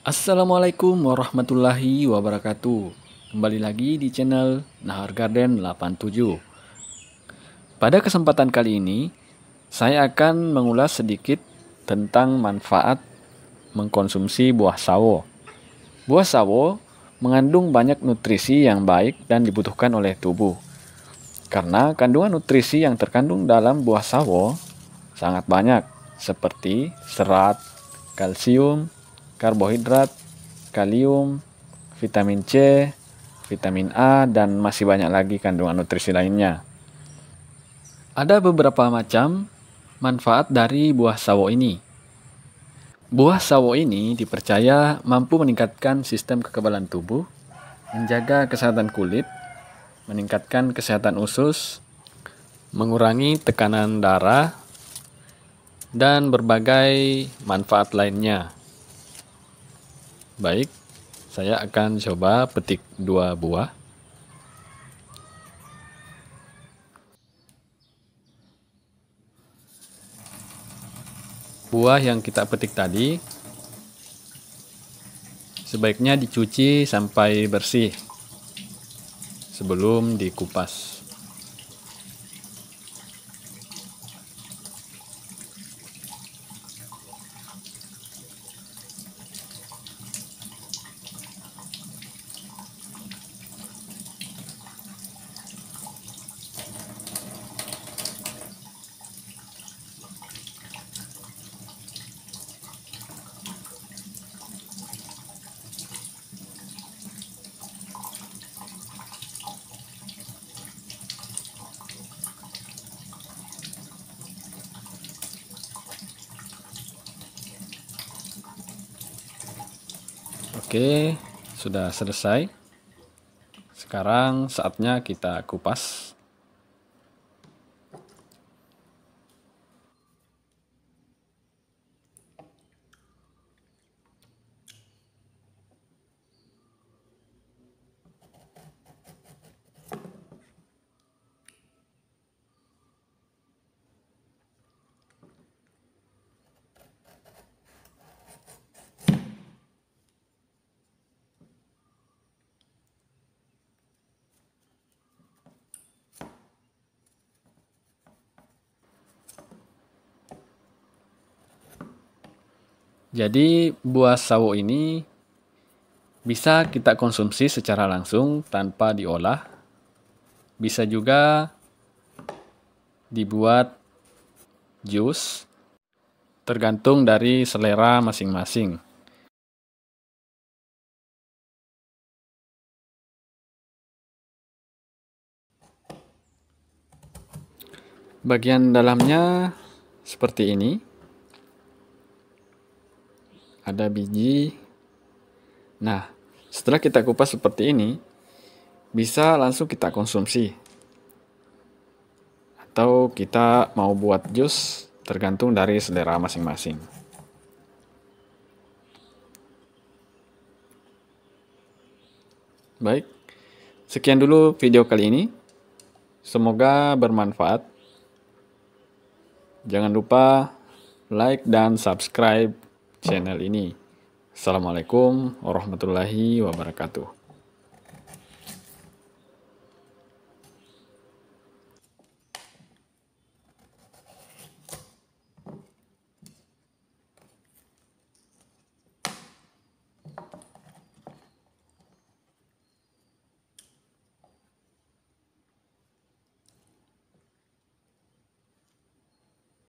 Assalamualaikum warahmatullahi wabarakatuh Kembali lagi di channel Nahar Garden 87 Pada kesempatan kali ini Saya akan mengulas sedikit tentang manfaat mengkonsumsi buah sawo Buah sawo mengandung banyak nutrisi yang baik dan dibutuhkan oleh tubuh Karena kandungan nutrisi yang terkandung dalam buah sawo sangat banyak Seperti serat, kalsium, karbohidrat, kalium, vitamin C, vitamin A, dan masih banyak lagi kandungan nutrisi lainnya. Ada beberapa macam manfaat dari buah sawo ini. Buah sawo ini dipercaya mampu meningkatkan sistem kekebalan tubuh, menjaga kesehatan kulit, meningkatkan kesehatan usus, mengurangi tekanan darah, dan berbagai manfaat lainnya. Baik, saya akan coba petik dua buah. Buah yang kita petik tadi sebaiknya dicuci sampai bersih sebelum dikupas. Oke, sudah selesai. Sekarang saatnya kita kupas. Jadi buah sawo ini bisa kita konsumsi secara langsung tanpa diolah. Bisa juga dibuat jus tergantung dari selera masing-masing. Bagian dalamnya seperti ini ada biji. Nah, setelah kita kupas seperti ini, bisa langsung kita konsumsi. Atau kita mau buat jus tergantung dari selera masing-masing. Baik, sekian dulu video kali ini. Semoga bermanfaat. Jangan lupa like dan subscribe channel ini. Assalamualaikum warahmatullahi wabarakatuh.